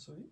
abençoe.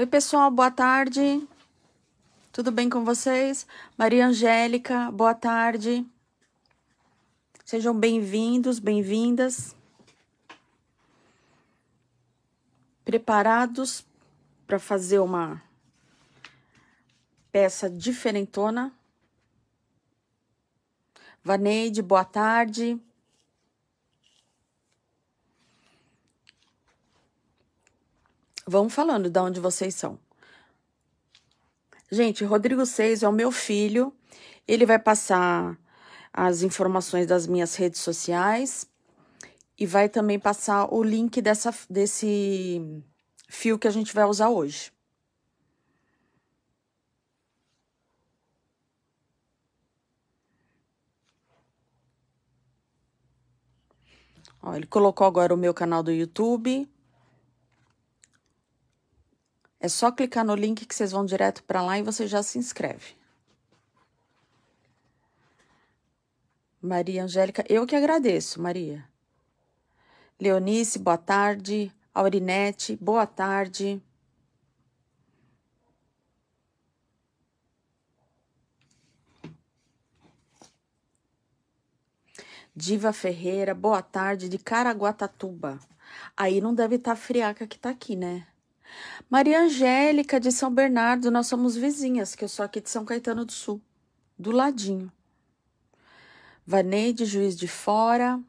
Oi, pessoal, boa tarde. Tudo bem com vocês? Maria Angélica, boa tarde. Sejam bem-vindos, bem-vindas. Preparados para fazer uma peça diferentona? Vaneide, boa tarde. Vamos falando de onde vocês são. Gente, Rodrigo Seis é o meu filho. Ele vai passar as informações das minhas redes sociais e vai também passar o link dessa, desse fio que a gente vai usar hoje. Ó, ele colocou agora o meu canal do YouTube. É só clicar no link que vocês vão direto para lá e você já se inscreve. Maria Angélica, eu que agradeço, Maria. Leonice, boa tarde. Aurinete, boa tarde. Diva Ferreira, boa tarde, de Caraguatatuba. Aí não deve estar tá friaca que está aqui, né? Maria Angélica de São Bernardo, nós somos vizinhas, que eu sou aqui de São Caetano do Sul, do ladinho. Vaneide, Juiz de Fora.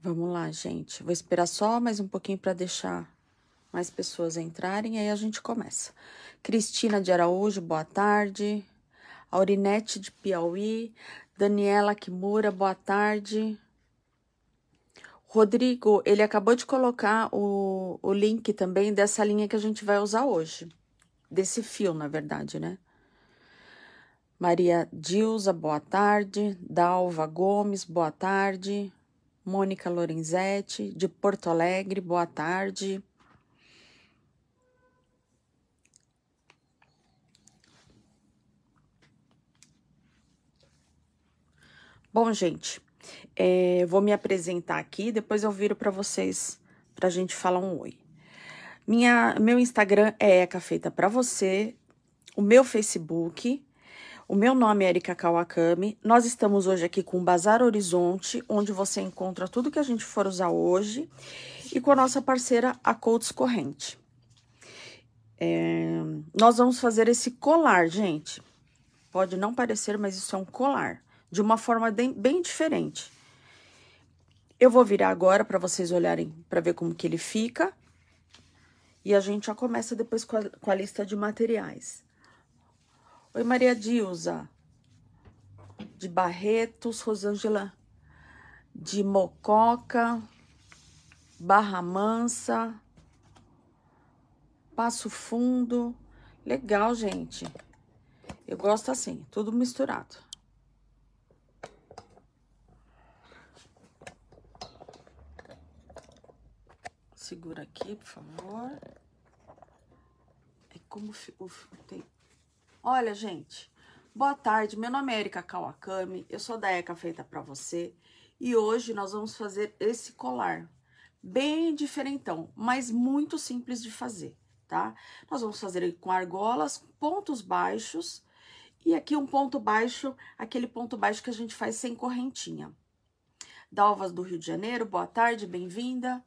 Vamos lá, gente. Vou esperar só mais um pouquinho para deixar mais pessoas entrarem, e aí a gente começa. Cristina de Araújo, boa tarde. Aurinete de Piauí. Daniela Kimura, boa tarde. Rodrigo, ele acabou de colocar o, o link também dessa linha que a gente vai usar hoje. Desse fio, na verdade, né? Maria Dilza, boa tarde. Dalva Gomes, boa tarde. Mônica Lorenzetti, de Porto Alegre, boa tarde. Bom, gente, é, vou me apresentar aqui, depois eu viro para vocês para a gente falar um oi. Minha, meu Instagram é Eca Feita para Você, o meu Facebook, o meu nome é Erika Kawakami. Nós estamos hoje aqui com o Bazar Horizonte, onde você encontra tudo que a gente for usar hoje, e com a nossa parceira, a Coates Corrente. É, nós vamos fazer esse colar, gente. Pode não parecer, mas isso é um colar de uma forma bem diferente. Eu vou virar agora para vocês olharem para ver como que ele fica. E a gente já começa depois com a, com a lista de materiais. Oi, Maria Dilza. De Barretos, Rosângela de Mococa, Barra Mansa, Passo Fundo. Legal, gente. Eu gosto assim, tudo misturado. segura aqui, por favor. É como... Uf, tem... Olha, gente, boa tarde. Meu nome é Erika Kawakami, eu sou da ECA Feita Pra Você. E hoje nós vamos fazer esse colar. Bem diferentão, mas muito simples de fazer, tá? Nós vamos fazer com argolas, pontos baixos... E aqui um ponto baixo, aquele ponto baixo que a gente faz sem correntinha. Dalvas do Rio de Janeiro, boa tarde, bem-vinda.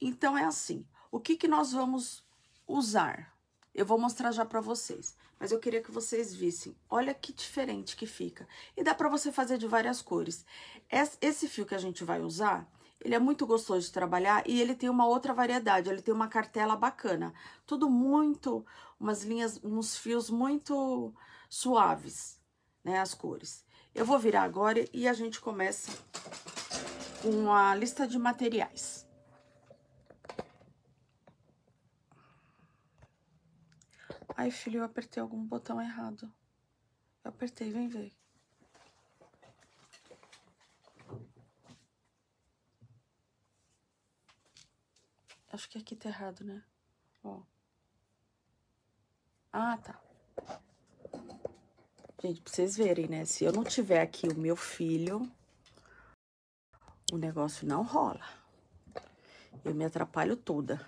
Então é assim, o que, que nós vamos usar? Eu vou mostrar já para vocês, mas eu queria que vocês vissem. Olha que diferente que fica. E dá para você fazer de várias cores. Esse fio que a gente vai usar, ele é muito gostoso de trabalhar e ele tem uma outra variedade, ele tem uma cartela bacana. Tudo muito, umas linhas, uns fios muito suaves, né, as cores. Eu vou virar agora e a gente começa com a lista de materiais. Ai, filho, eu apertei algum botão errado. Eu apertei, vem ver. Acho que aqui tá errado, né? Ó. Ah, tá. Gente, pra vocês verem, né? Se eu não tiver aqui o meu filho, o negócio não rola. Eu me atrapalho toda.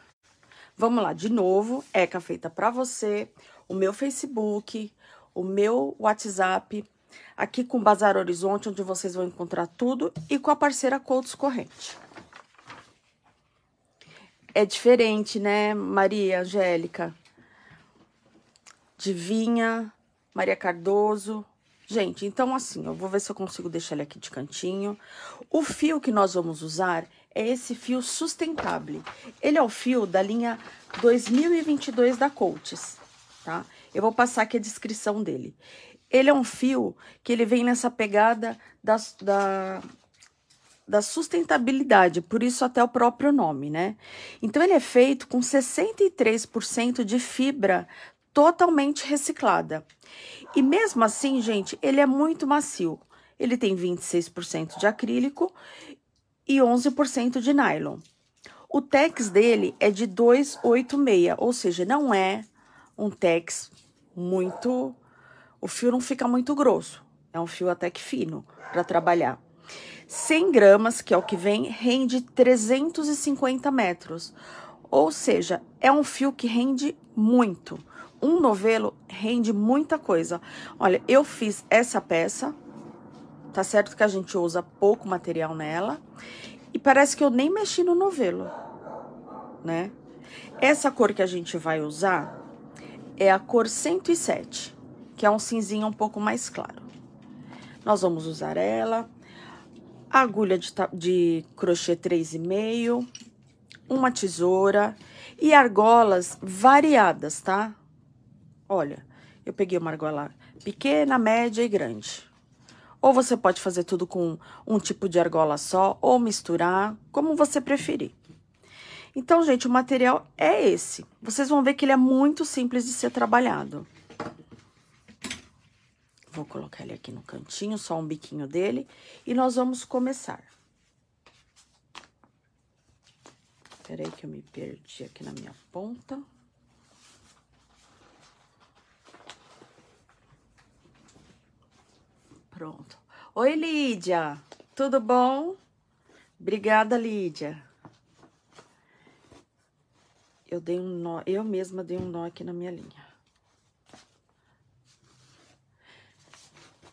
Vamos lá, de novo, ECA feita para você, o meu Facebook, o meu WhatsApp, aqui com o Bazar Horizonte, onde vocês vão encontrar tudo, e com a parceira Coutos Corrente. É diferente, né, Maria Angélica? Divinha, Maria Cardoso. Gente, então assim, eu vou ver se eu consigo deixar ele aqui de cantinho. O fio que nós vamos usar é esse fio sustentável. Ele é o fio da linha 2022 da Coaches, tá? Eu vou passar aqui a descrição dele. Ele é um fio que ele vem nessa pegada da, da, da sustentabilidade, por isso até o próprio nome, né? Então, ele é feito com 63% de fibra totalmente reciclada. E mesmo assim, gente, ele é muito macio. Ele tem 26% de acrílico e 11% de nylon. O tex dele é de 286, ou seja, não é um tex muito. O fio não fica muito grosso, é um fio até que fino para trabalhar. 100 gramas, que é o que vem, rende 350 metros. Ou seja, é um fio que rende muito. Um novelo rende muita coisa. Olha, eu fiz essa peça Tá certo que a gente usa pouco material nela. E parece que eu nem mexi no novelo, né? Essa cor que a gente vai usar é a cor 107, que é um cinzinho um pouco mais claro. Nós vamos usar ela, agulha de, de crochê 3,5, uma tesoura e argolas variadas, tá? Olha, eu peguei uma argola pequena, média e grande. Ou você pode fazer tudo com um tipo de argola só, ou misturar, como você preferir. Então, gente, o material é esse. Vocês vão ver que ele é muito simples de ser trabalhado. Vou colocar ele aqui no cantinho, só um biquinho dele, e nós vamos começar. Peraí que eu me perdi aqui na minha ponta. Pronto. Oi, Lídia. Tudo bom? Obrigada, Lídia. Eu dei um nó, eu mesma dei um nó aqui na minha linha.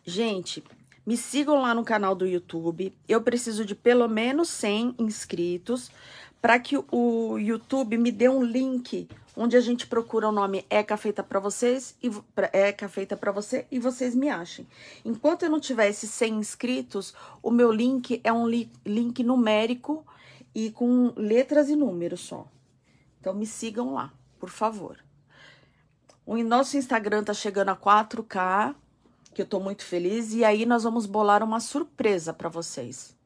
Gente, me sigam lá no canal do YouTube. Eu preciso de pelo menos 100 inscritos para que o YouTube me dê um link onde a gente procura o nome Eca Feita para vocês e Eca Feita para você e vocês me achem. Enquanto eu não tiver esses 100 inscritos, o meu link é um li, link numérico e com letras e números só. Então me sigam lá, por favor. O nosso Instagram tá chegando a 4K que eu tô muito feliz e aí nós vamos bolar uma surpresa para vocês.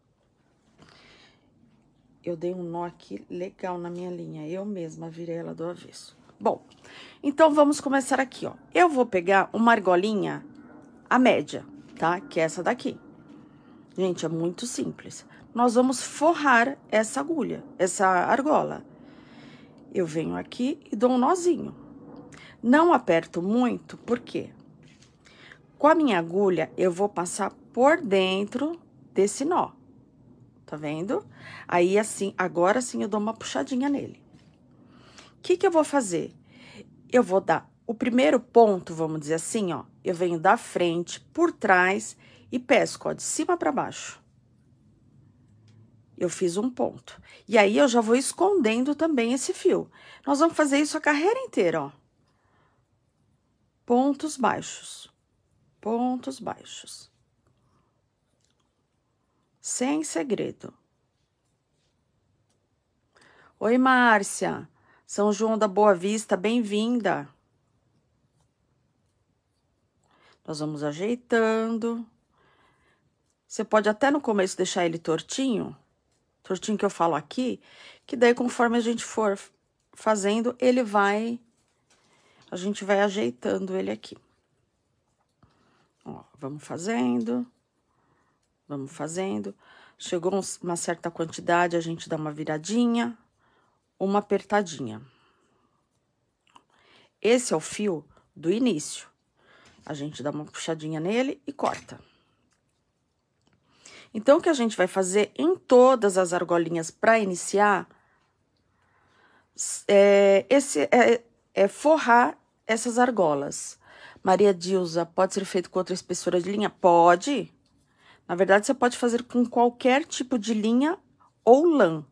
Eu dei um nó aqui legal na minha linha, eu mesma virei ela do avesso. Bom, então vamos começar aqui, ó. Eu vou pegar uma argolinha, a média, tá? Que é essa daqui. Gente, é muito simples. Nós vamos forrar essa agulha, essa argola. Eu venho aqui e dou um nozinho. Não aperto muito, por quê? Com a minha agulha, eu vou passar por dentro desse nó. Tá vendo? Aí, assim, agora sim eu dou uma puxadinha nele. O que que eu vou fazer? Eu vou dar o primeiro ponto, vamos dizer assim, ó. Eu venho da frente, por trás e pesco, ó, de cima para baixo. Eu fiz um ponto. E aí, eu já vou escondendo também esse fio. Nós vamos fazer isso a carreira inteira, ó. Pontos baixos pontos baixos. Sem segredo. Oi, Márcia. São João da Boa Vista, bem-vinda. Nós vamos ajeitando. Você pode até no começo deixar ele tortinho, tortinho que eu falo aqui, que daí conforme a gente for fazendo, ele vai, a gente vai ajeitando ele aqui. Ó, vamos fazendo, vamos fazendo. Chegou uma certa quantidade, a gente dá uma viradinha, uma apertadinha. Esse é o fio do início. A gente dá uma puxadinha nele e corta. Então, o que a gente vai fazer em todas as argolinhas para iniciar, é, esse, é, é forrar essas argolas. Maria Dilza, pode ser feito com outra espessura de linha? Pode. Na verdade, você pode fazer com qualquer tipo de linha ou lã,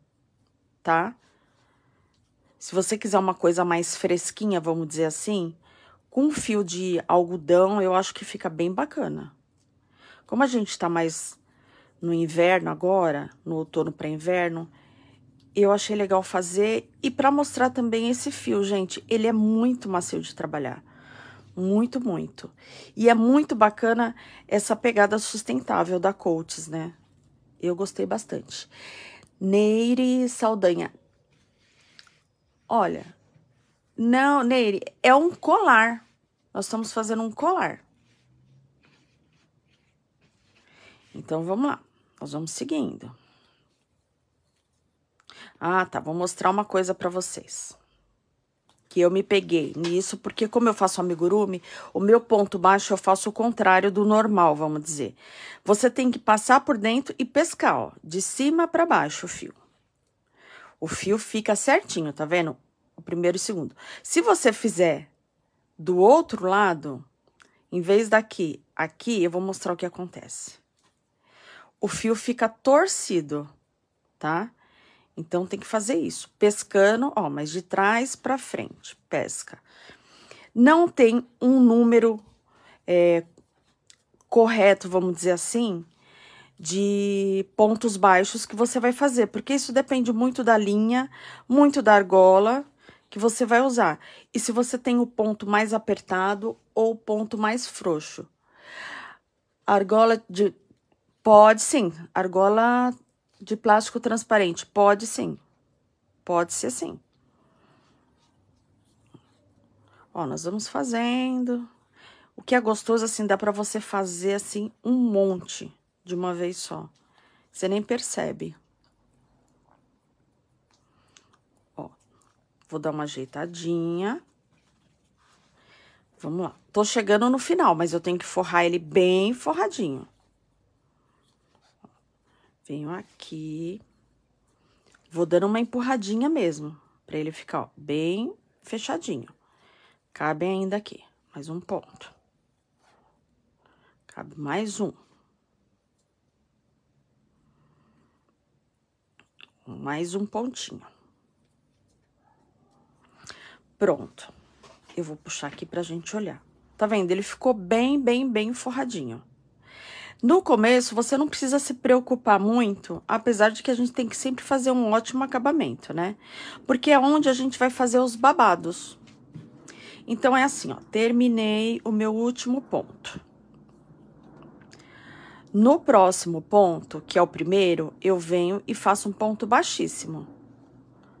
tá? Se você quiser uma coisa mais fresquinha, vamos dizer assim, com fio de algodão, eu acho que fica bem bacana. Como a gente tá mais no inverno agora, no outono para inverno, eu achei legal fazer e para mostrar também esse fio, gente, ele é muito macio de trabalhar. Muito, muito. E é muito bacana essa pegada sustentável da Coates né? Eu gostei bastante. Neire Saldanha. Olha, não, Neire, é um colar. Nós estamos fazendo um colar. Então, vamos lá. Nós vamos seguindo. Ah, tá. Vou mostrar uma coisa para vocês que eu me peguei nisso, porque como eu faço amigurumi, o meu ponto baixo eu faço o contrário do normal, vamos dizer. Você tem que passar por dentro e pescar, ó, de cima para baixo o fio. O fio fica certinho, tá vendo? O primeiro e o segundo. Se você fizer do outro lado, em vez daqui, aqui, eu vou mostrar o que acontece. O fio fica torcido, tá? Então tem que fazer isso, pescando, ó, mas de trás para frente, pesca. Não tem um número é, correto, vamos dizer assim, de pontos baixos que você vai fazer, porque isso depende muito da linha, muito da argola que você vai usar. E se você tem o ponto mais apertado ou o ponto mais frouxo. argola de pode sim, argola de plástico transparente? Pode sim. Pode ser sim. Ó, nós vamos fazendo. O que é gostoso, assim, dá pra você fazer, assim, um monte de uma vez só. Você nem percebe. Ó, vou dar uma ajeitadinha. Vamos lá. Tô chegando no final, mas eu tenho que forrar ele bem forradinho. Venho aqui. Vou dando uma empurradinha mesmo, pra ele ficar, ó, bem fechadinho. Cabe ainda aqui, mais um ponto. Cabe mais um. Mais um pontinho. Pronto. Eu vou puxar aqui pra gente olhar. Tá vendo? Ele ficou bem, bem, bem forradinho. No começo, você não precisa se preocupar muito, apesar de que a gente tem que sempre fazer um ótimo acabamento, né? Porque é onde a gente vai fazer os babados. Então, é assim, ó, terminei o meu último ponto. No próximo ponto, que é o primeiro, eu venho e faço um ponto baixíssimo.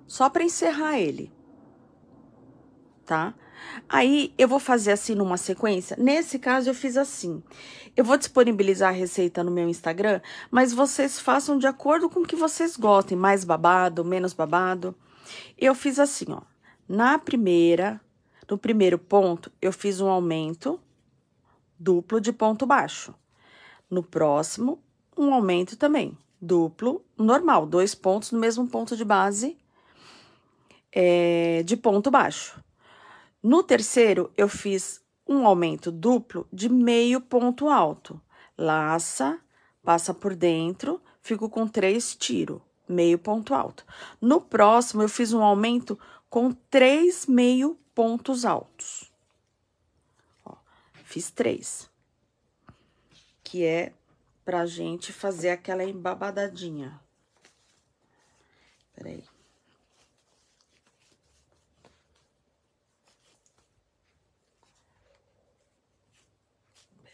Só para encerrar ele. Tá? Tá? Aí eu vou fazer assim numa sequência. Nesse caso eu fiz assim. Eu vou disponibilizar a receita no meu Instagram, mas vocês façam de acordo com o que vocês gostem, mais babado, menos babado. Eu fiz assim, ó. Na primeira, no primeiro ponto, eu fiz um aumento duplo de ponto baixo. No próximo, um aumento também, duplo, normal, dois pontos no mesmo ponto de base é, de ponto baixo. No terceiro, eu fiz um aumento duplo de meio ponto alto. Laça, passa por dentro, fico com três tiros, meio ponto alto. No próximo, eu fiz um aumento com três meio pontos altos. Ó, fiz três. Que é pra gente fazer aquela embabadadinha. Peraí.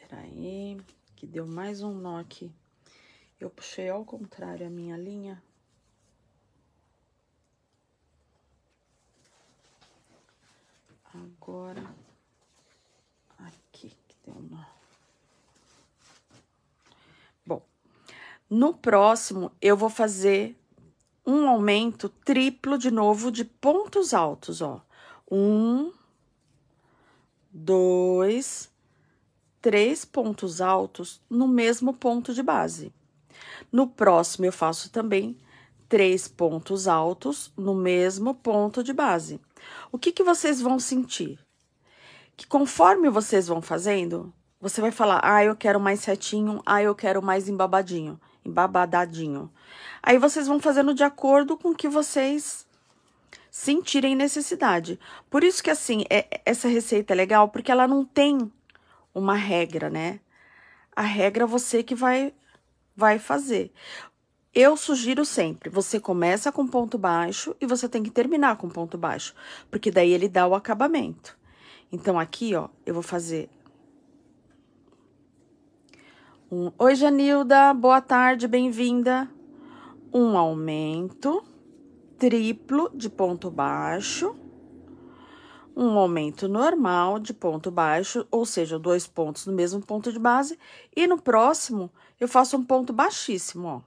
subtrair, que deu mais um nó aqui. Eu puxei ao contrário a minha linha. Agora, aqui que deu um nó. Bom, no próximo eu vou fazer um aumento triplo de novo de pontos altos, ó. Um, dois, três pontos altos no mesmo ponto de base. No próximo, eu faço também três pontos altos no mesmo ponto de base. O que, que vocês vão sentir? Que conforme vocês vão fazendo, você vai falar, ah, eu quero mais retinho, ah, eu quero mais embabadinho, embabadadinho. Aí vocês vão fazendo de acordo com o que vocês sentirem necessidade. Por isso que, assim, é, essa receita é legal, porque ela não tem uma regra, né? A regra é você que vai, vai fazer. Eu sugiro sempre, você começa com ponto baixo e você tem que terminar com ponto baixo, porque daí ele dá o acabamento. Então, aqui, ó, eu vou fazer... Um... Oi, Janilda, boa tarde, bem-vinda. Um aumento triplo de ponto baixo um momento normal de ponto baixo, ou seja, dois pontos no mesmo ponto de base, e no próximo eu faço um ponto baixíssimo, ó.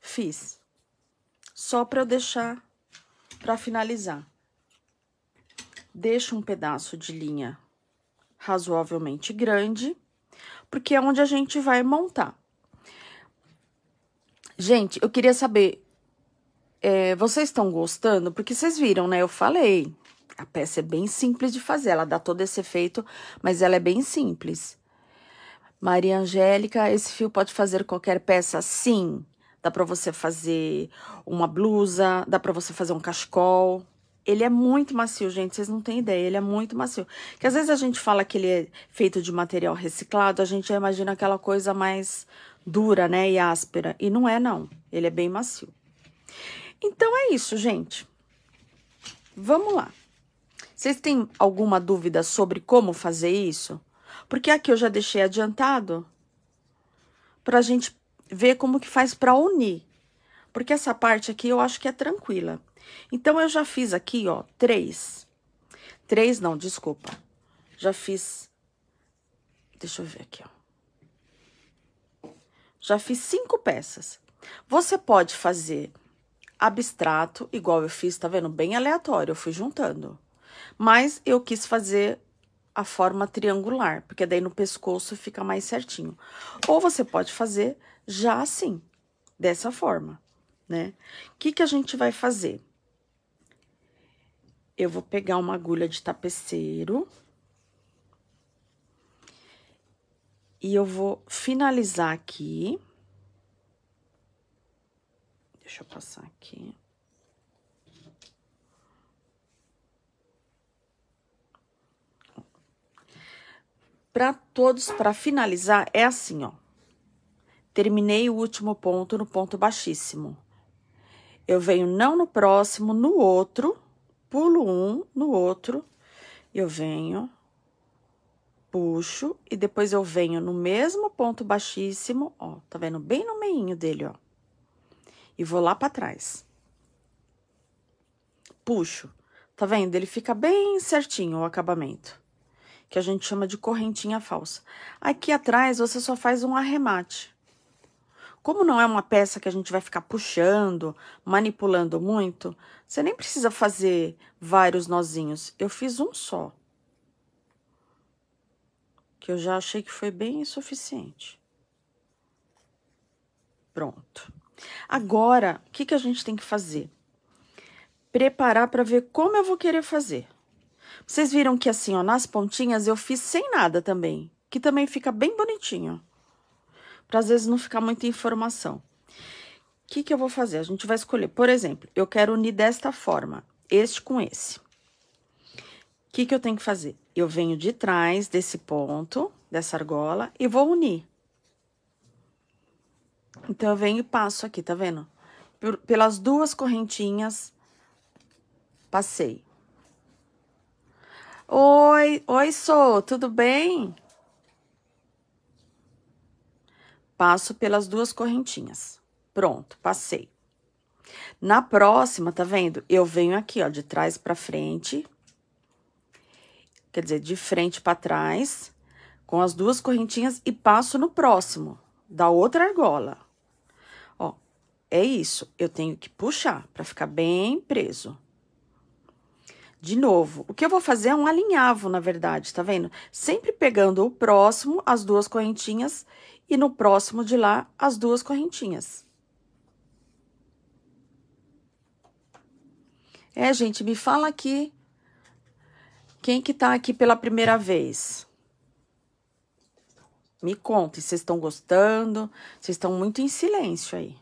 Fiz. Só para eu deixar para finalizar. Deixo um pedaço de linha razoavelmente grande, porque é onde a gente vai montar. Gente, eu queria saber é, vocês estão gostando? Porque vocês viram, né? Eu falei, a peça é bem simples de fazer, ela dá todo esse efeito, mas ela é bem simples. Maria Angélica, esse fio pode fazer qualquer peça? Sim, dá para você fazer uma blusa, dá para você fazer um cachecol. Ele é muito macio, gente, vocês não têm ideia, ele é muito macio. Que às vezes a gente fala que ele é feito de material reciclado, a gente já imagina aquela coisa mais dura, né, e áspera, e não é não. Ele é bem macio. Então é isso, gente. Vamos lá. Vocês têm alguma dúvida sobre como fazer isso? Porque aqui eu já deixei adiantado para a gente ver como que faz para unir. Porque essa parte aqui eu acho que é tranquila. Então, eu já fiz aqui, ó, três. Três não, desculpa. Já fiz... Deixa eu ver aqui, ó. Já fiz cinco peças. Você pode fazer abstrato, igual eu fiz, tá vendo? Bem aleatório, eu fui juntando. Mas eu quis fazer a forma triangular, porque daí no pescoço fica mais certinho. Ou você pode fazer já assim, dessa forma, né? O que, que a gente vai fazer? Eu vou pegar uma agulha de tapeceiro. E eu vou finalizar aqui. Deixa eu passar aqui. Para todos, para finalizar, é assim, ó. Terminei o último ponto no ponto baixíssimo. Eu venho não no próximo, no outro, pulo um, no outro, eu venho, puxo, e depois eu venho no mesmo ponto baixíssimo, ó, tá vendo? Bem no meinho dele, ó e vou lá para trás. Puxo. Tá vendo? Ele fica bem certinho o acabamento, que a gente chama de correntinha falsa. Aqui atrás você só faz um arremate. Como não é uma peça que a gente vai ficar puxando, manipulando muito, você nem precisa fazer vários nozinhos. Eu fiz um só. Que eu já achei que foi bem suficiente. Pronto. Agora, o que, que a gente tem que fazer? Preparar para ver como eu vou querer fazer. Vocês viram que assim, ó, nas pontinhas eu fiz sem nada também, que também fica bem bonitinho. Para às vezes não ficar muita informação. O que, que eu vou fazer? A gente vai escolher, por exemplo, eu quero unir desta forma, este com esse. O que, que eu tenho que fazer? Eu venho de trás desse ponto, dessa argola, e vou unir. Então, eu venho e passo aqui, tá vendo? Por, pelas duas correntinhas, passei. Oi, oi, Sou, tudo bem? Passo pelas duas correntinhas. Pronto, passei. Na próxima, tá vendo? Eu venho aqui, ó, de trás pra frente. Quer dizer, de frente pra trás, com as duas correntinhas e passo no próximo, da outra argola é isso, eu tenho que puxar para ficar bem preso. De novo, o que eu vou fazer é um alinhavo, na verdade, tá vendo? Sempre pegando o próximo, as duas correntinhas, e no próximo de lá, as duas correntinhas. É, gente, me fala aqui quem que tá aqui pela primeira vez. Me conta, vocês estão gostando? Vocês estão muito em silêncio aí.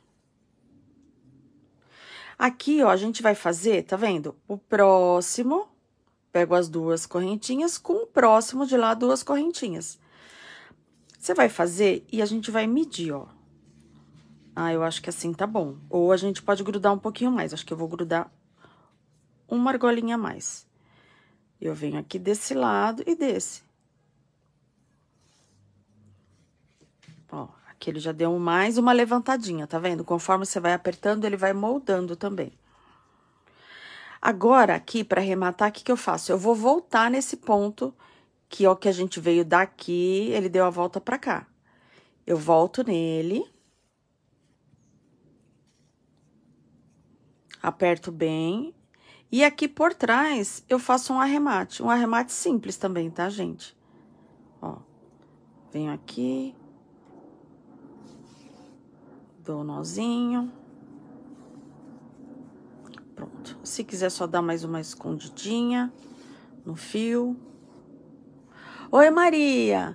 Aqui, ó, a gente vai fazer, tá vendo? O próximo, pego as duas correntinhas, com o próximo de lá, duas correntinhas. Você vai fazer e a gente vai medir, ó. Ah, eu acho que assim tá bom. Ou a gente pode grudar um pouquinho mais, acho que eu vou grudar uma argolinha a mais. Eu venho aqui desse lado e desse. que ele já deu mais uma levantadinha, tá vendo? Conforme você vai apertando, ele vai moldando também. Agora, aqui, para arrematar, o que, que eu faço? Eu vou voltar nesse ponto, que é o que a gente veio daqui, ele deu a volta pra cá. Eu volto nele. Aperto bem. E aqui por trás, eu faço um arremate. Um arremate simples também, tá, gente? Ó, venho aqui, Dou um nozinho. Pronto. Se quiser só dar mais uma escondidinha no fio. Oi, Maria!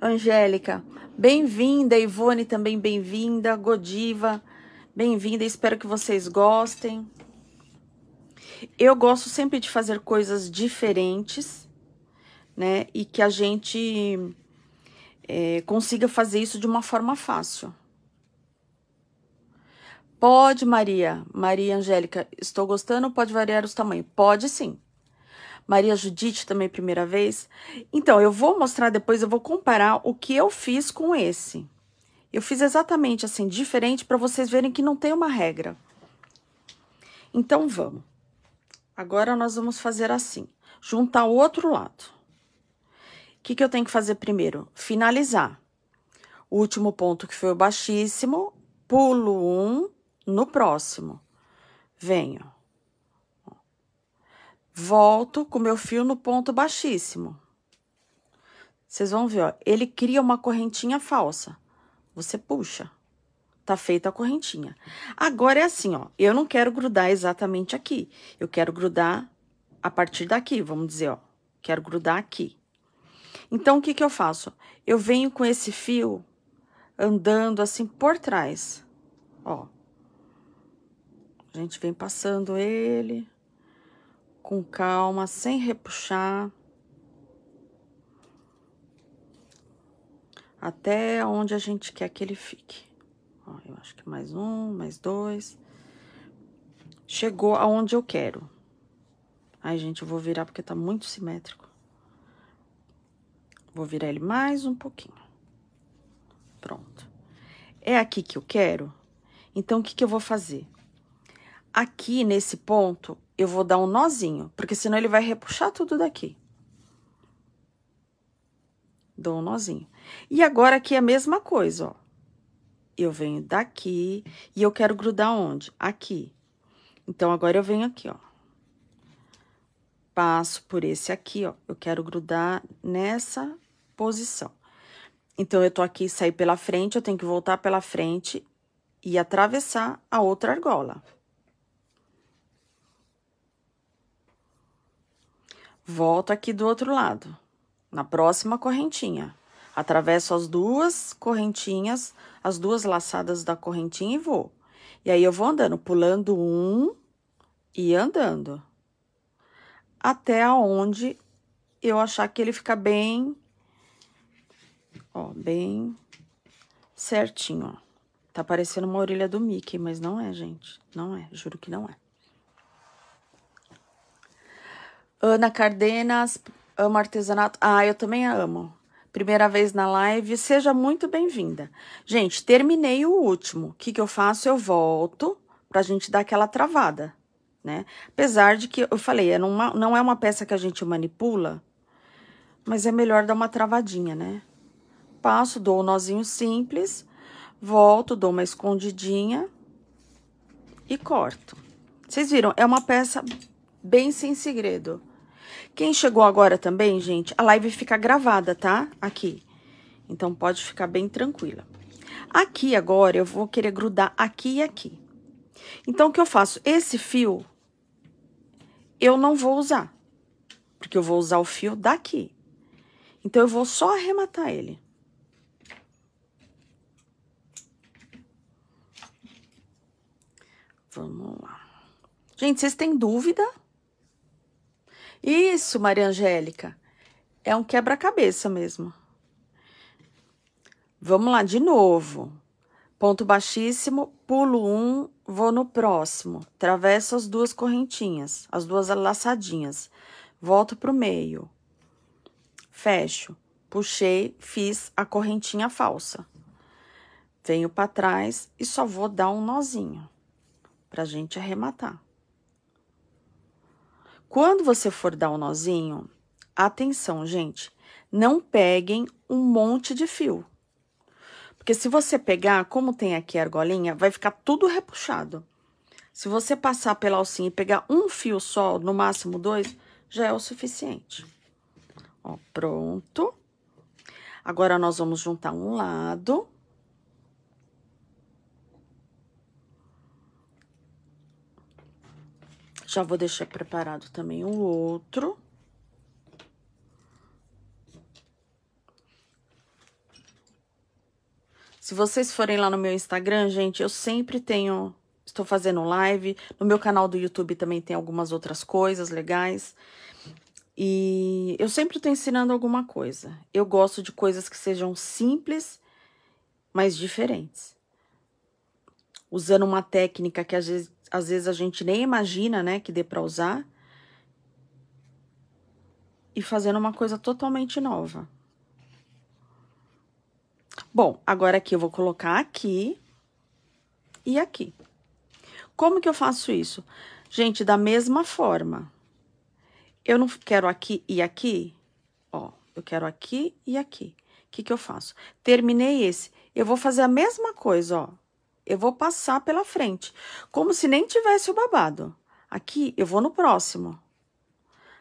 Angélica, bem-vinda. Ivone também bem-vinda. Godiva, bem-vinda. Espero que vocês gostem. Eu gosto sempre de fazer coisas diferentes, né? E que a gente é, consiga fazer isso de uma forma fácil. Pode, Maria. Maria Angélica, estou gostando, pode variar os tamanhos. Pode sim. Maria Judite também, primeira vez. Então, eu vou mostrar depois, eu vou comparar o que eu fiz com esse. Eu fiz exatamente assim, diferente, para vocês verem que não tem uma regra. Então, vamos. Agora, nós vamos fazer assim. Juntar o outro lado. O que, que eu tenho que fazer primeiro? Finalizar. O último ponto, que foi o baixíssimo, pulo um, no próximo. Venho. Volto com meu fio no ponto baixíssimo. Vocês vão ver, ó, ele cria uma correntinha falsa. Você puxa. Tá feita a correntinha. Agora é assim, ó, eu não quero grudar exatamente aqui. Eu quero grudar a partir daqui, vamos dizer, ó. Quero grudar aqui. Então, o que que eu faço? Eu venho com esse fio andando assim por trás, ó. A gente vem passando ele com calma, sem repuxar. Até onde a gente quer que ele fique. Ó, eu acho que mais um, mais dois. Chegou aonde eu quero. Aí, gente, eu vou virar porque tá muito simétrico. Vou virar ele mais um pouquinho. Pronto. É aqui que eu quero? Então, o que, que eu vou fazer? Aqui, nesse ponto, eu vou dar um nozinho, porque senão ele vai repuxar tudo daqui. Dou um nozinho. E agora, aqui é a mesma coisa, ó. Eu venho daqui e eu quero grudar onde? Aqui. Então, agora eu venho aqui, ó. Passo por esse aqui, ó. Eu quero grudar nessa posição. Então, eu tô aqui, saí pela frente, eu tenho que voltar pela frente e atravessar a outra argola. Volto aqui do outro lado, na próxima correntinha. Atravesso as duas correntinhas, as duas laçadas da correntinha e vou. E aí, eu vou andando, pulando um e andando. Até aonde eu achar que ele fica bem, ó, bem certinho, ó. Tá parecendo uma orelha do Mickey, mas não é, gente. Não é, juro que não é. Ana Cardenas, amo artesanato. Ah, eu também a amo. Primeira vez na live, seja muito bem-vinda. Gente, terminei o último. O que, que eu faço? Eu volto para a gente dar aquela travada, né? Apesar de que, eu falei, é numa, não é uma peça que a gente manipula, mas é melhor dar uma travadinha, né? Passo, dou um nozinho simples, volto, dou uma escondidinha e corto. Vocês viram, é uma peça bem sem segredo. Quem chegou agora também, gente, a live fica gravada, tá? Aqui. Então, pode ficar bem tranquila. Aqui agora, eu vou querer grudar aqui e aqui. Então, o que eu faço? Esse fio, eu não vou usar. Porque eu vou usar o fio daqui. Então, eu vou só arrematar ele. Vamos lá. Gente, vocês têm dúvida? Dúvida? Isso, Maria Angélica. É um quebra-cabeça mesmo. Vamos lá de novo. Ponto baixíssimo, pulo um, vou no próximo. Travesso as duas correntinhas, as duas laçadinhas. Volto pro meio. Fecho. Puxei, fiz a correntinha falsa. Venho para trás e só vou dar um nozinho pra gente arrematar. Quando você for dar o um nozinho, atenção, gente, não peguem um monte de fio. Porque se você pegar, como tem aqui a argolinha, vai ficar tudo repuxado. Se você passar pela alcinha e pegar um fio só, no máximo dois, já é o suficiente. Ó, pronto. Agora, nós vamos juntar um lado Já vou deixar preparado também o outro. Se vocês forem lá no meu Instagram, gente, eu sempre tenho... Estou fazendo live. No meu canal do YouTube também tem algumas outras coisas legais. E eu sempre estou ensinando alguma coisa. Eu gosto de coisas que sejam simples, mas diferentes. Usando uma técnica que às vezes, às vezes a gente nem imagina, né, que dê para usar. E fazendo uma coisa totalmente nova. Bom, agora aqui eu vou colocar aqui e aqui. Como que eu faço isso? Gente, da mesma forma. Eu não quero aqui e aqui, ó, eu quero aqui e aqui. O que que eu faço? Terminei esse. Eu vou fazer a mesma coisa, ó eu vou passar pela frente, como se nem tivesse o babado. Aqui eu vou no próximo.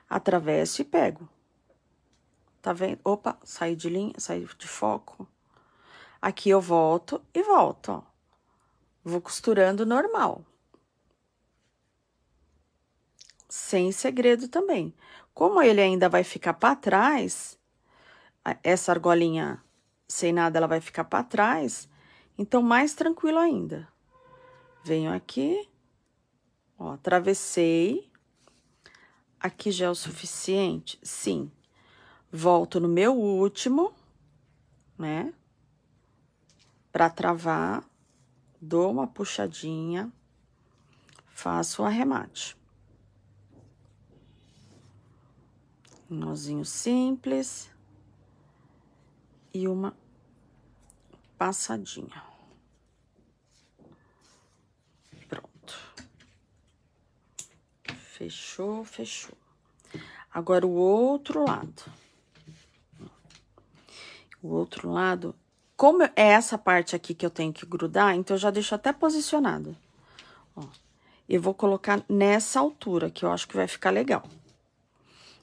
Atravesso e pego. Tá vendo? Opa, saí de linha, saí de foco. Aqui eu volto e volto, ó. Vou costurando normal. Sem segredo também. Como ele ainda vai ficar para trás, essa argolinha sem nada, ela vai ficar para trás, então, mais tranquilo ainda. Venho aqui, ó, atravessei. Aqui já é o suficiente? Sim. Volto no meu último, né? Pra travar, dou uma puxadinha, faço o arremate. Um nozinho simples e uma passadinha. Pronto. Fechou, fechou. Agora, o outro lado. O outro lado, como é essa parte aqui que eu tenho que grudar, então, eu já deixo até posicionado. Ó, eu vou colocar nessa altura, que eu acho que vai ficar legal.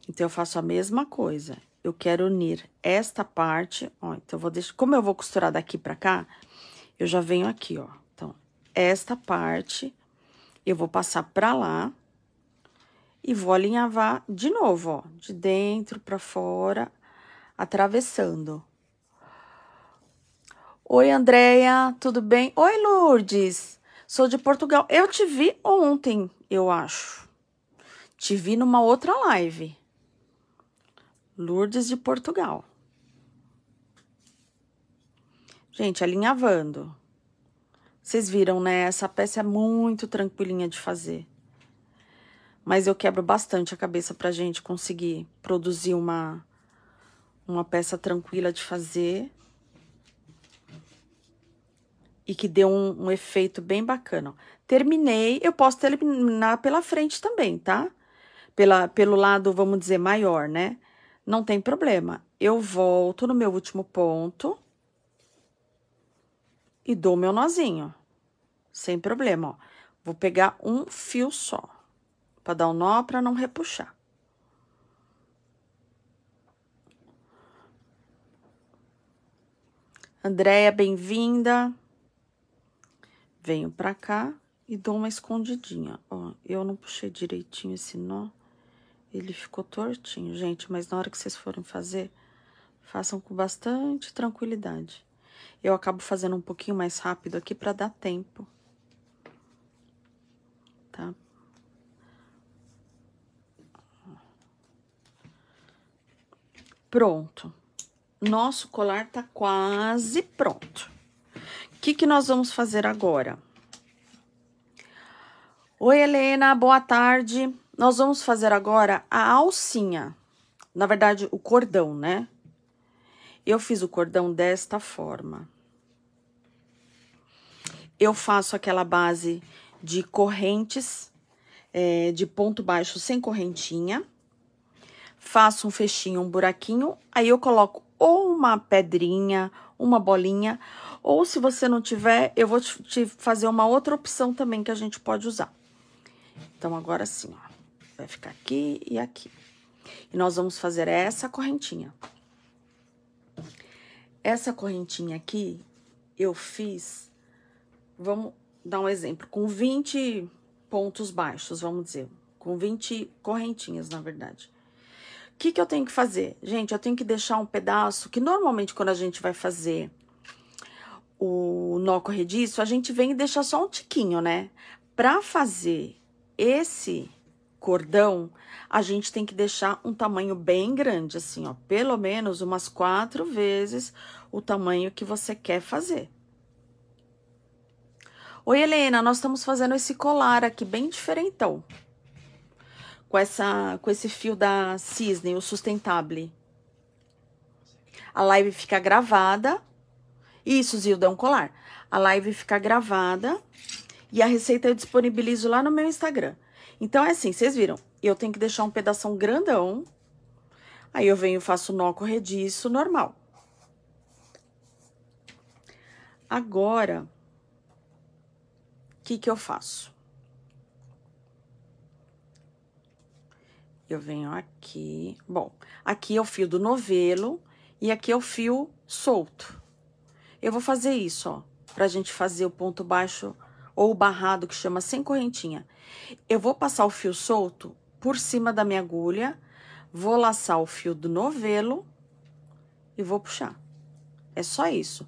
Então, eu faço a mesma coisa eu quero unir esta parte, ó, então eu vou deixar, como eu vou costurar daqui pra cá, eu já venho aqui, ó. Então, esta parte eu vou passar pra lá e vou alinhavar de novo, ó, de dentro pra fora, atravessando. Oi, Andreia, tudo bem? Oi, Lourdes, sou de Portugal. Eu te vi ontem, eu acho. Te vi numa outra live. Lourdes de Portugal. Gente, alinhavando. Vocês viram, né? Essa peça é muito tranquilinha de fazer. Mas eu quebro bastante a cabeça pra gente conseguir produzir uma, uma peça tranquila de fazer. E que deu um, um efeito bem bacana. Terminei, eu posso terminar pela frente também, tá? Pela, pelo lado, vamos dizer, maior, né? Não tem problema. Eu volto no meu último ponto e dou meu nozinho. Sem problema, ó. Vou pegar um fio só para dar um nó para não repuxar. Andréia, bem-vinda. Venho pra cá e dou uma escondidinha, ó. Eu não puxei direitinho esse nó. Ele ficou tortinho, gente, mas na hora que vocês forem fazer, façam com bastante tranquilidade. Eu acabo fazendo um pouquinho mais rápido aqui para dar tempo. Tá? Pronto. Nosso colar tá quase pronto. O que que nós vamos fazer agora? Oi, Helena, boa tarde. Nós vamos fazer agora a alcinha, na verdade, o cordão, né? Eu fiz o cordão desta forma. Eu faço aquela base de correntes, é, de ponto baixo sem correntinha. Faço um fechinho, um buraquinho, aí eu coloco ou uma pedrinha, uma bolinha, ou se você não tiver, eu vou te fazer uma outra opção também que a gente pode usar. Então, agora sim, ó. Vai ficar aqui e aqui. E nós vamos fazer essa correntinha. Essa correntinha aqui, eu fiz... Vamos dar um exemplo. Com 20 pontos baixos, vamos dizer. Com 20 correntinhas, na verdade. O que, que eu tenho que fazer? Gente, eu tenho que deixar um pedaço... Que normalmente, quando a gente vai fazer o nó corrediço, a gente vem e deixa só um tiquinho, né? Pra fazer esse cordão, a gente tem que deixar um tamanho bem grande, assim, ó, pelo menos umas quatro vezes o tamanho que você quer fazer. Oi, Helena, nós estamos fazendo esse colar aqui bem diferentão. Com, essa, com esse fio da Cisne, o Sustentable. A live fica gravada. Isso, Zilda, é um colar. A live fica gravada e a receita eu disponibilizo lá no meu Instagram. Então, é assim, vocês viram, eu tenho que deixar um pedaço grandão, aí eu venho, faço nó corrediço normal. Agora, o que que eu faço? Eu venho aqui, bom, aqui é o fio do novelo e aqui é o fio solto. Eu vou fazer isso, ó, pra gente fazer o ponto baixo ou o barrado, que chama sem correntinha. Eu vou passar o fio solto por cima da minha agulha, vou laçar o fio do novelo e vou puxar. É só isso.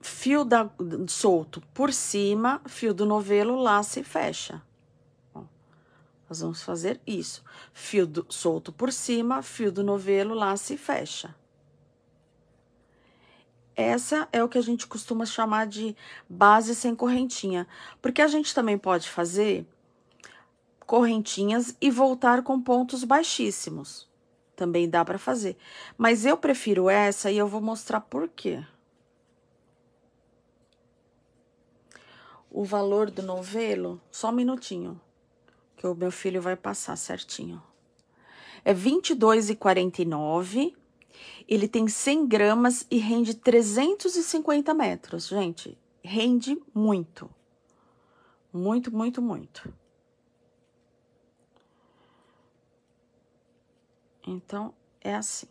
Fio da, solto por cima, fio do novelo, laça e fecha. Ó, nós vamos fazer isso. Fio do, solto por cima, fio do novelo, laça e fecha. Essa é o que a gente costuma chamar de base sem correntinha, porque a gente também pode fazer correntinhas e voltar com pontos baixíssimos. Também dá para fazer. Mas eu prefiro essa e eu vou mostrar por quê. O valor do novelo, só um minutinho, que o meu filho vai passar certinho. É R$ 22,49 ele tem 100 gramas e rende 350 metros, gente. Rende muito. Muito, muito, muito. Então, é assim.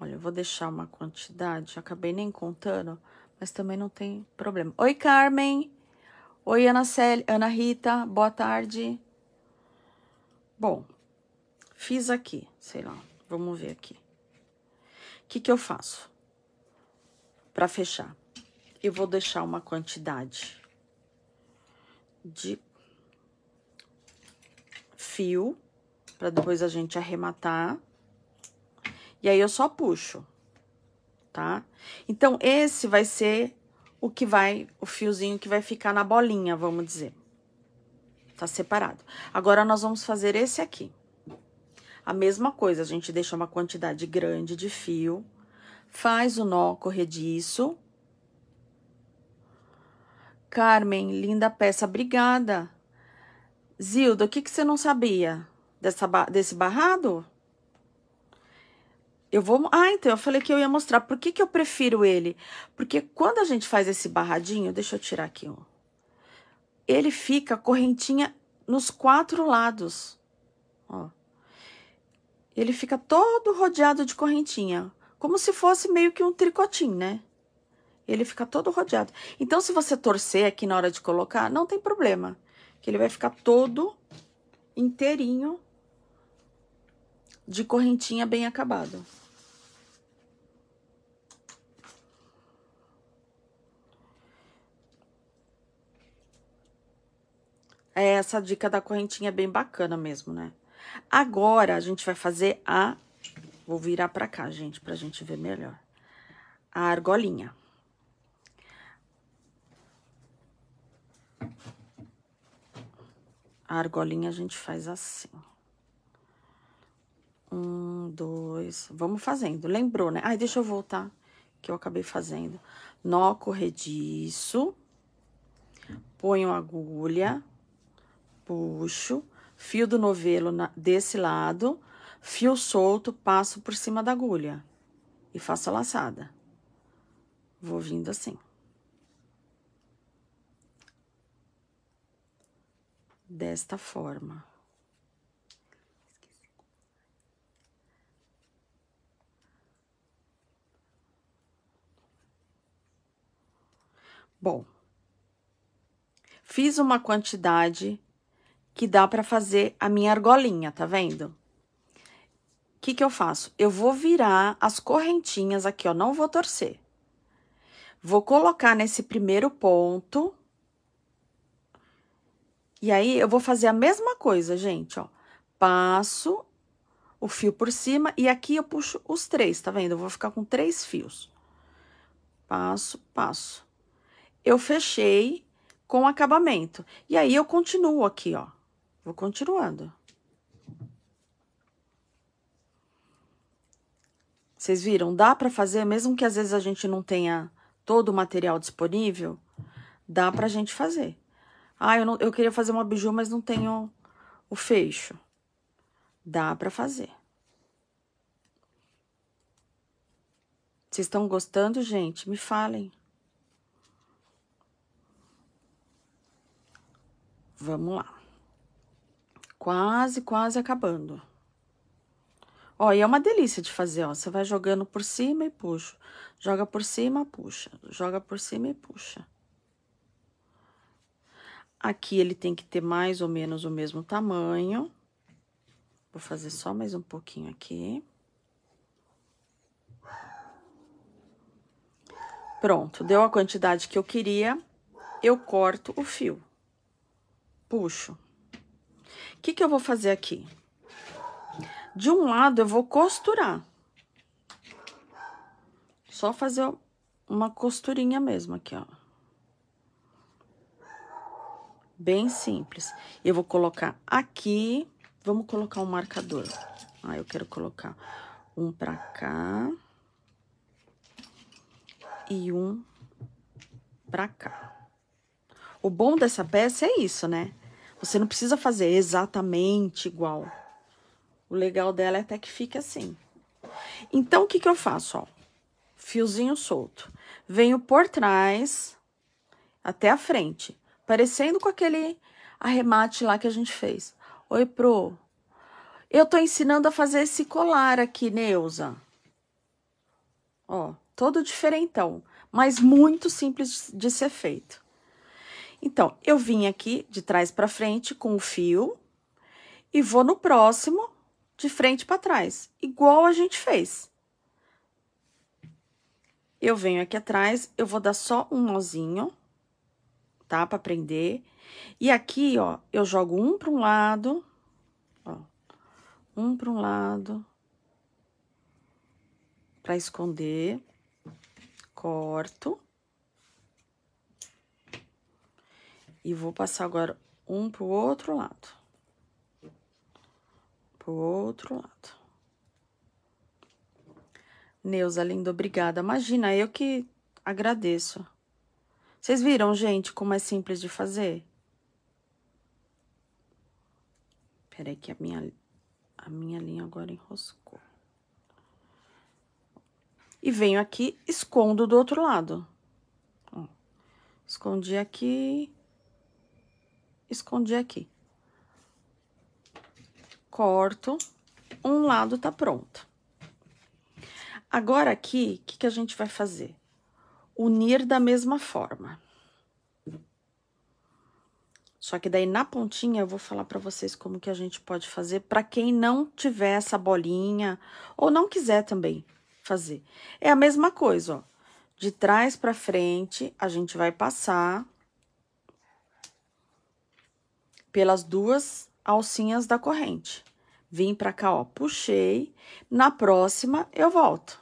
Olha, eu vou deixar uma quantidade, acabei nem contando, mas também não tem problema. Oi, Carmen! Oi, Ana, Ana Rita, boa tarde. Bom, fiz aqui, sei lá, vamos ver aqui. O que, que eu faço? Para fechar, eu vou deixar uma quantidade de fio para depois a gente arrematar. E aí eu só puxo, tá? Então, esse vai ser o que vai, o fiozinho que vai ficar na bolinha, vamos dizer. Tá separado. Agora, nós vamos fazer esse aqui. A mesma coisa, a gente deixa uma quantidade grande de fio, faz o nó corrediço. Carmen, linda peça, obrigada. Zilda, o que, que você não sabia dessa, desse barrado? Eu vou. Ah, então eu falei que eu ia mostrar. Por que, que eu prefiro ele? Porque quando a gente faz esse barradinho, deixa eu tirar aqui um. Ele fica correntinha nos quatro lados. Ó. Ele fica todo rodeado de correntinha, como se fosse meio que um tricotinho, né? Ele fica todo rodeado. Então, se você torcer aqui na hora de colocar, não tem problema, que ele vai ficar todo inteirinho de correntinha bem acabado. É essa dica da correntinha é bem bacana mesmo, né? Agora, a gente vai fazer a... Vou virar pra cá, gente, pra gente ver melhor. A argolinha. A argolinha a gente faz assim. Um, dois, vamos fazendo. Lembrou, né? Ai, deixa eu voltar, que eu acabei fazendo. Nó corrediço, ponho agulha, puxo, fio do novelo na, desse lado, fio solto, passo por cima da agulha e faço a laçada. Vou vindo assim. Desta forma. Bom, fiz uma quantidade que dá para fazer a minha argolinha, tá vendo? O que, que eu faço? Eu vou virar as correntinhas aqui, ó, não vou torcer. Vou colocar nesse primeiro ponto. E aí, eu vou fazer a mesma coisa, gente, ó. Passo o fio por cima e aqui eu puxo os três, tá vendo? Eu vou ficar com três fios. Passo, passo eu fechei com acabamento. E aí, eu continuo aqui, ó. Vou continuando. Vocês viram? Dá para fazer, mesmo que às vezes a gente não tenha todo o material disponível, dá pra gente fazer. Ah, eu, não, eu queria fazer uma biju, mas não tenho o fecho. Dá pra fazer. Vocês estão gostando, gente? Me falem. Vamos lá. Quase, quase acabando. Ó, e é uma delícia de fazer, ó. Você vai jogando por cima e puxa. Joga por cima, puxa. Joga por cima e puxa. Aqui ele tem que ter mais ou menos o mesmo tamanho. Vou fazer só mais um pouquinho aqui. Pronto, deu a quantidade que eu queria, eu corto o fio puxo. O que, que eu vou fazer aqui? De um lado, eu vou costurar. Só fazer uma costurinha mesmo aqui, ó. Bem simples. Eu vou colocar aqui, vamos colocar um marcador. Ah, eu quero colocar um pra cá e um pra cá. O bom dessa peça é isso, né? Você não precisa fazer exatamente igual. O legal dela é até que fique assim. Então, o que, que eu faço? Ó, fiozinho solto. Venho por trás até a frente, parecendo com aquele arremate lá que a gente fez. Oi, Pro. Eu tô ensinando a fazer esse colar aqui, Neuza. Ó, todo diferentão, mas muito simples de ser feito. Então, eu vim aqui de trás para frente com o fio e vou no próximo de frente para trás, igual a gente fez. Eu venho aqui atrás, eu vou dar só um nozinho, tá? Para prender. E aqui, ó, eu jogo um para um lado, ó, um para um lado, para esconder, corto E vou passar agora um pro outro lado. Pro outro lado. Neuza, linda, obrigada. Imagina, eu que agradeço. Vocês viram, gente, como é simples de fazer? Peraí que a minha, a minha linha agora enroscou. E venho aqui, escondo do outro lado. escondi aqui, escondi aqui. Corto, um lado tá pronto. Agora aqui, o que, que a gente vai fazer? Unir da mesma forma. Só que daí na pontinha eu vou falar para vocês como que a gente pode fazer para quem não tiver essa bolinha ou não quiser também fazer. É a mesma coisa, ó. De trás para frente a gente vai passar pelas duas alcinhas da corrente. Vim pra cá, ó, puxei. Na próxima, eu volto.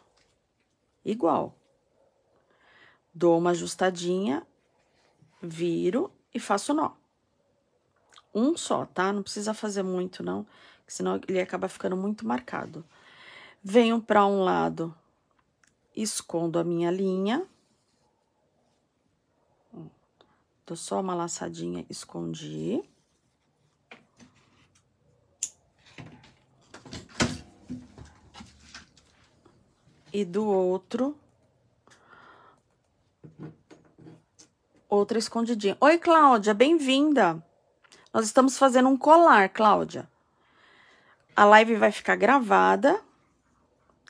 Igual. Dou uma ajustadinha, viro e faço nó. Um só, tá? Não precisa fazer muito, não, senão ele acaba ficando muito marcado. Venho para um lado, escondo a minha linha. Dou só uma laçadinha, escondi. e do outro, outra escondidinha. Oi, Cláudia, bem-vinda! Nós estamos fazendo um colar, Cláudia. A live vai ficar gravada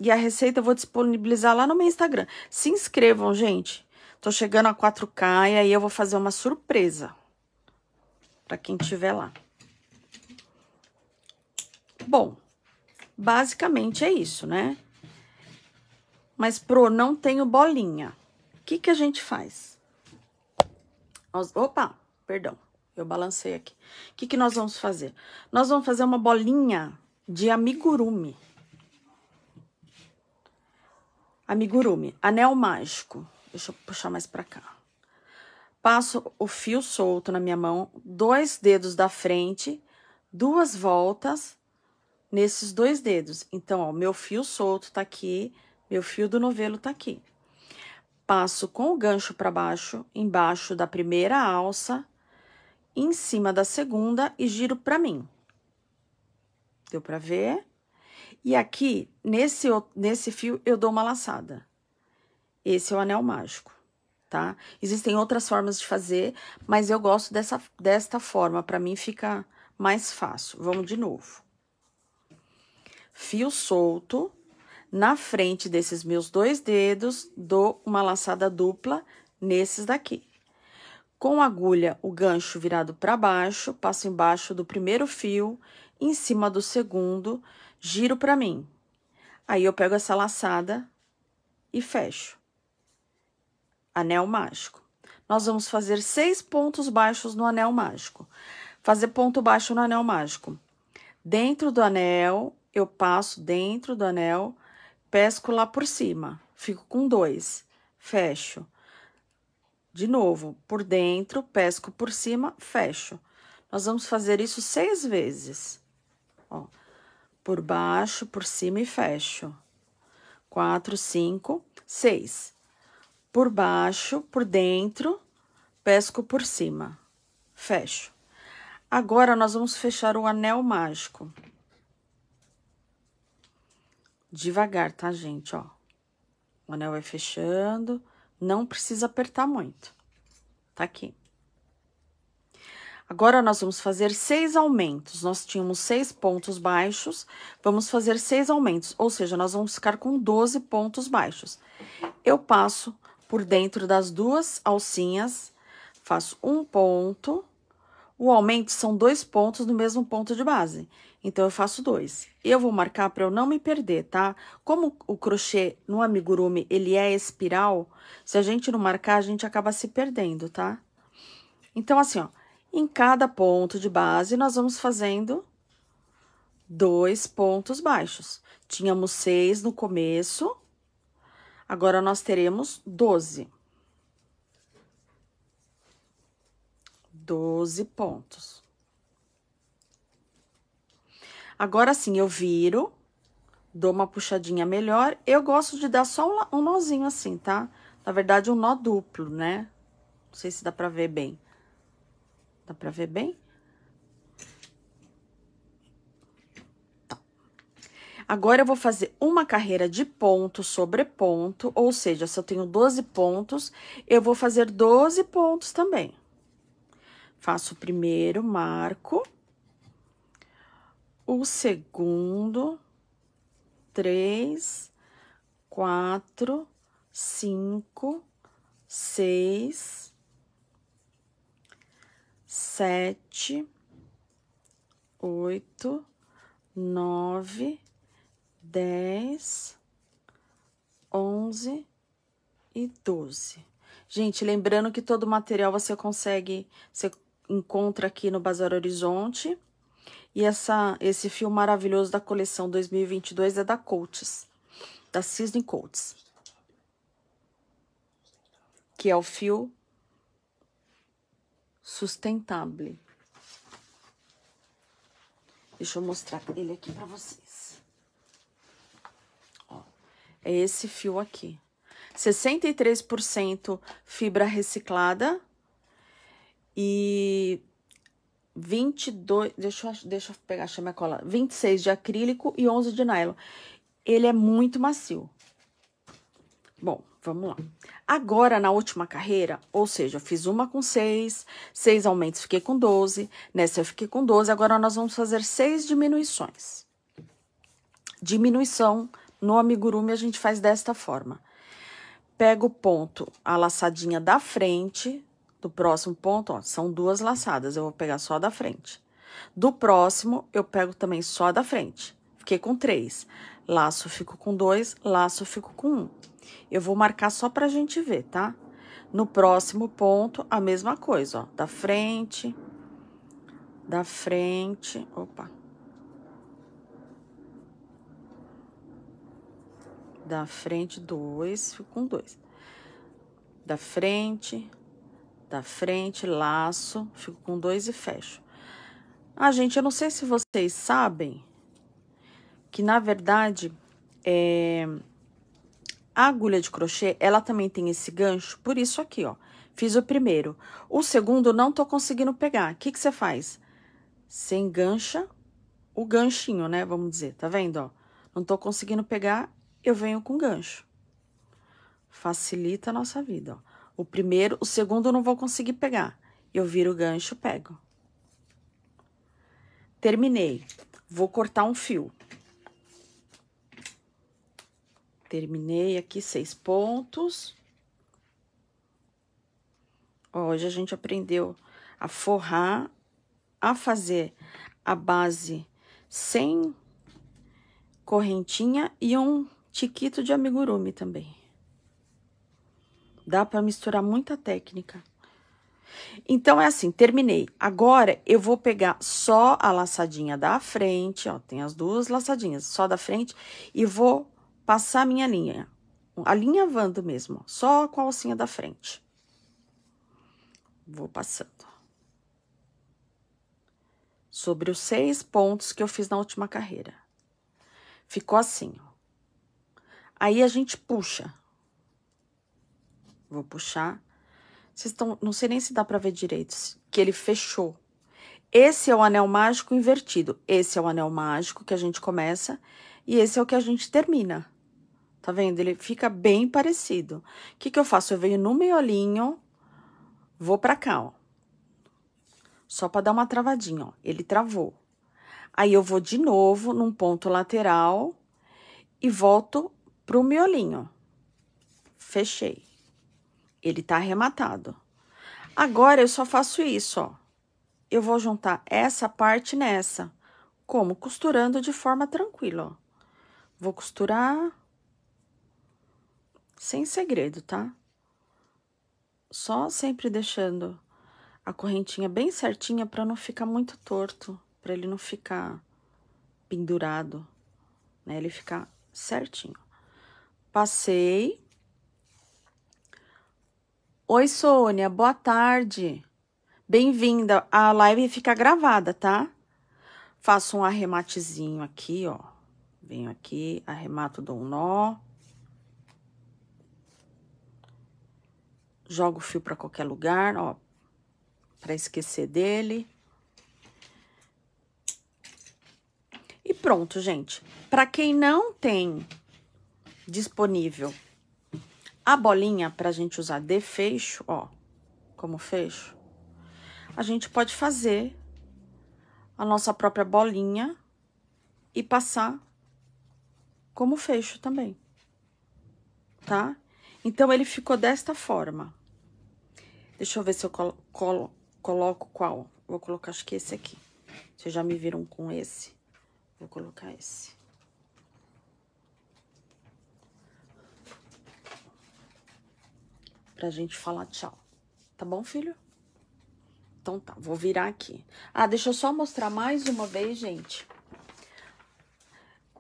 e a receita eu vou disponibilizar lá no meu Instagram. Se inscrevam, gente. Tô chegando a 4K e aí eu vou fazer uma surpresa para quem tiver lá. Bom, basicamente é isso, né? Mas, pro, não tenho bolinha. O que que a gente faz? Nós, opa, perdão, eu balancei aqui. O que que nós vamos fazer? Nós vamos fazer uma bolinha de amigurumi. Amigurumi, anel mágico. Deixa eu puxar mais pra cá. Passo o fio solto na minha mão, dois dedos da frente, duas voltas nesses dois dedos. Então, ó, meu fio solto tá aqui, meu fio do novelo tá aqui. Passo com o gancho para baixo, embaixo da primeira alça, em cima da segunda e giro para mim. Deu para ver? E aqui, nesse, nesse fio, eu dou uma laçada. Esse é o anel mágico, tá? Existem outras formas de fazer, mas eu gosto dessa, desta forma. Para mim, fica mais fácil. Vamos de novo. Fio solto, na frente desses meus dois dedos, dou uma laçada dupla nesses daqui. Com a agulha, o gancho virado para baixo, passo embaixo do primeiro fio, em cima do segundo, giro para mim. Aí, eu pego essa laçada e fecho. Anel mágico. Nós vamos fazer seis pontos baixos no anel mágico. Fazer ponto baixo no anel mágico. Dentro do anel, eu passo dentro do anel pesco lá por cima, fico com dois, fecho. De novo, por dentro, pesco por cima, fecho. Nós vamos fazer isso seis vezes. Ó, por baixo, por cima e fecho. Quatro, cinco, seis. Por baixo, por dentro, pesco por cima, fecho. Agora, nós vamos fechar o anel mágico. Devagar, tá, gente? Ó, o anel vai fechando, não precisa apertar muito. Tá aqui. Agora, nós vamos fazer seis aumentos. Nós tínhamos seis pontos baixos, vamos fazer seis aumentos, ou seja, nós vamos ficar com 12 pontos baixos. Eu passo por dentro das duas alcinhas, faço um ponto. O aumento são dois pontos no mesmo ponto de base. Então, eu faço dois. Eu vou marcar para eu não me perder, tá? Como o crochê no amigurumi, ele é espiral, se a gente não marcar, a gente acaba se perdendo, tá? Então, assim, ó, em cada ponto de base, nós vamos fazendo dois pontos baixos. Tínhamos seis no começo, agora nós teremos doze. Doze pontos. Agora sim, eu viro, dou uma puxadinha melhor. Eu gosto de dar só um, nozinho assim, tá? Na verdade, um nó duplo, né? Não sei se dá pra ver bem. Dá pra ver bem? Tá. Agora, eu vou fazer uma carreira de ponto sobre ponto, ou seja, se eu tenho 12 pontos, eu vou fazer 12 pontos também. Faço o primeiro, marco o segundo, três, quatro, cinco, seis, sete, oito, nove, dez, onze e doze. Gente, lembrando que todo o material você consegue, você encontra aqui no Bazar Horizonte. E essa, esse fio maravilhoso da coleção 2022 é da Coates, da Cisne Coates. Que é o fio sustentável. Deixa eu mostrar ele aqui para vocês. Ó, é esse fio aqui. 63% fibra reciclada e 22, deixa eu, deixa eu pegar, achar minha cola, 26 de acrílico e 11 de nylon. Ele é muito macio. Bom, vamos lá. Agora, na última carreira, ou seja, eu fiz uma com 6, seis aumentos, fiquei com 12, nessa eu fiquei com 12, agora nós vamos fazer seis diminuições. Diminuição no amigurumi a gente faz desta forma. Pego o ponto, a laçadinha da frente, do próximo ponto, ó, são duas laçadas, eu vou pegar só da frente. Do próximo, eu pego também só da frente. Fiquei com três. Laço, fico com dois, laço, fico com um. Eu vou marcar só pra gente ver, tá? No próximo ponto, a mesma coisa, ó. Da frente, da frente, opa. Da frente, dois, fico com dois. Da frente, da frente, laço, fico com dois e fecho. Ah, gente, eu não sei se vocês sabem que, na verdade, é... a agulha de crochê, ela também tem esse gancho, por isso aqui, ó. Fiz o primeiro. O segundo, não tô conseguindo pegar. O que que você faz? Você engancha o ganchinho, né? Vamos dizer, tá vendo, ó? Não tô conseguindo pegar, eu venho com gancho. Facilita a nossa vida, ó. O primeiro, o segundo eu não vou conseguir pegar. Eu viro o gancho, pego. Terminei. Vou cortar um fio. Terminei aqui seis pontos. Hoje a gente aprendeu a forrar, a fazer a base sem correntinha e um tiquito de amigurumi também. Dá para misturar muita técnica. Então, é assim, terminei. Agora, eu vou pegar só a laçadinha da frente, ó, tem as duas laçadinhas, só da frente, e vou passar minha linha, alinhavando mesmo, ó, só com a alcinha da frente. Vou passando. Sobre os seis pontos que eu fiz na última carreira. Ficou assim, ó. Aí, a gente puxa Vou puxar. Vocês estão, não sei nem se dá para ver direito, que ele fechou. Esse é o anel mágico invertido. Esse é o anel mágico que a gente começa e esse é o que a gente termina. Tá vendo? Ele fica bem parecido. O que que eu faço? Eu venho no miolinho, vou pra cá, ó. Só pra dar uma travadinha, ó. Ele travou. Aí, eu vou de novo num ponto lateral e volto pro miolinho. Fechei ele tá arrematado. Agora eu só faço isso, ó. Eu vou juntar essa parte nessa, como costurando de forma tranquila, ó. Vou costurar sem segredo, tá? Só sempre deixando a correntinha bem certinha para não ficar muito torto, para ele não ficar pendurado, né? Ele ficar certinho. Passei Oi, Sônia, boa tarde. Bem-vinda. A live fica gravada, tá? Faço um arrematezinho aqui, ó. Venho aqui, arremato, dou um nó. Jogo o fio para qualquer lugar, ó, para esquecer dele. E pronto, gente. Para quem não tem disponível a bolinha, para a gente usar de fecho, ó, como fecho, a gente pode fazer a nossa própria bolinha e passar como fecho também, tá? Então, ele ficou desta forma. Deixa eu ver se eu colo, colo coloco qual. Vou colocar, acho que esse aqui. Vocês já me viram com esse. Vou colocar esse. pra gente falar tchau. Tá bom, filho? Então tá, vou virar aqui. Ah, deixa eu só mostrar mais uma vez, gente.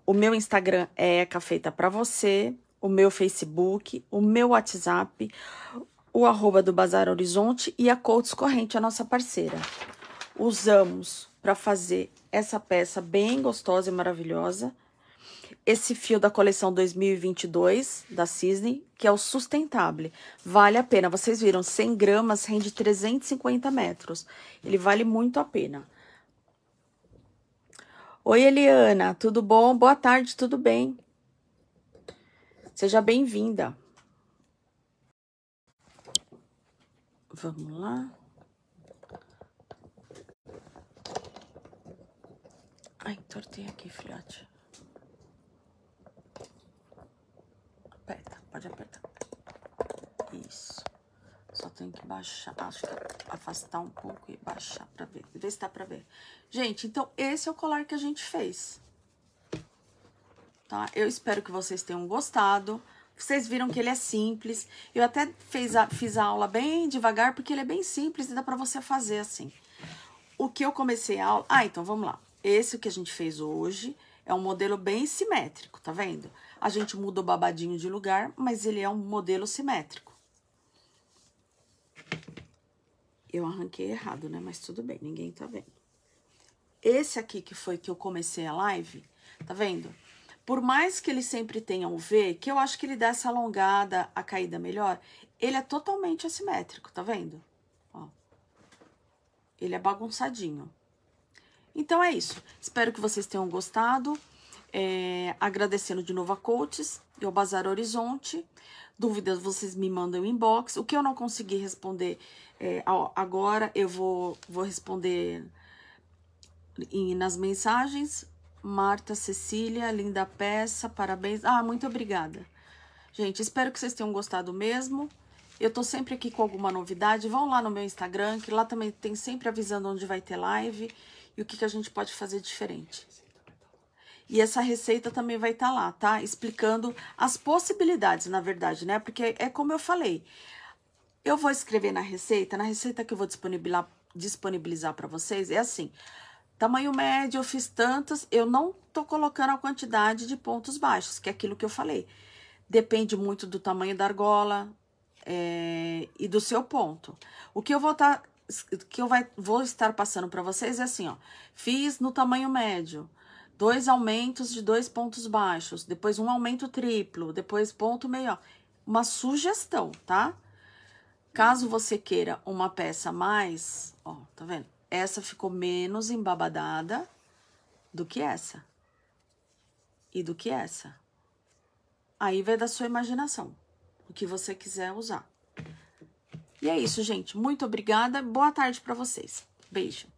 O meu Instagram é Cafeita para você, o meu Facebook, o meu WhatsApp, o arroba do Bazar Horizonte e a Coates Corrente, a nossa parceira. Usamos para fazer essa peça bem gostosa e maravilhosa esse fio da coleção 2022 da Cisne, que é o sustentável Vale a pena. Vocês viram, 100 gramas rende 350 metros. Ele vale muito a pena. Oi, Eliana, tudo bom? Boa tarde, tudo bem? Seja bem-vinda. Vamos lá. Ai, tortei aqui, filhote. Pode apertar. Isso. Só tenho que baixar, acho que afastar um pouco e baixar pra ver. Vê se dá pra ver. Gente, então esse é o colar que a gente fez. Tá? Eu espero que vocês tenham gostado. Vocês viram que ele é simples. Eu até fiz a, fiz a aula bem devagar, porque ele é bem simples e dá pra você fazer assim. O que eu comecei a aula... Ah, então vamos lá. Esse que a gente fez hoje é um modelo bem simétrico, tá vendo? Tá vendo? A gente muda o babadinho de lugar, mas ele é um modelo simétrico. Eu arranquei errado, né? Mas tudo bem, ninguém tá vendo. Esse aqui que foi que eu comecei a live, tá vendo? Por mais que ele sempre tenha um V, que eu acho que ele dá essa alongada, a caída melhor, ele é totalmente assimétrico, tá vendo? Ó. Ele é bagunçadinho. Então é isso. Espero que vocês tenham gostado. É, agradecendo de novo a Coaches e ao Bazar Horizonte. Dúvidas vocês me mandam inbox. O que eu não consegui responder é, agora, eu vou, vou responder em, nas mensagens. Marta, Cecília, linda peça, parabéns. Ah, muito obrigada. Gente, espero que vocês tenham gostado mesmo. Eu tô sempre aqui com alguma novidade. Vão lá no meu Instagram, que lá também tem sempre avisando onde vai ter live e o que, que a gente pode fazer diferente. E essa receita também vai estar tá lá, tá? Explicando as possibilidades, na verdade, né? Porque é como eu falei, eu vou escrever na receita, na receita que eu vou disponibilizar, disponibilizar para vocês, é assim, tamanho médio, eu fiz tantas, eu não tô colocando a quantidade de pontos baixos, que é aquilo que eu falei. Depende muito do tamanho da argola é, e do seu ponto. O que eu vou estar... Tá, que eu vai, vou estar passando para vocês é assim, ó. Fiz no tamanho médio dois aumentos de dois pontos baixos, depois um aumento triplo, depois ponto meio. Uma sugestão, tá? Caso você queira uma peça mais, ó, tá vendo? Essa ficou menos embabadada do que essa. E do que essa. Aí vai da sua imaginação, o que você quiser usar. E é isso, gente. Muito obrigada. Boa tarde para vocês. Beijo.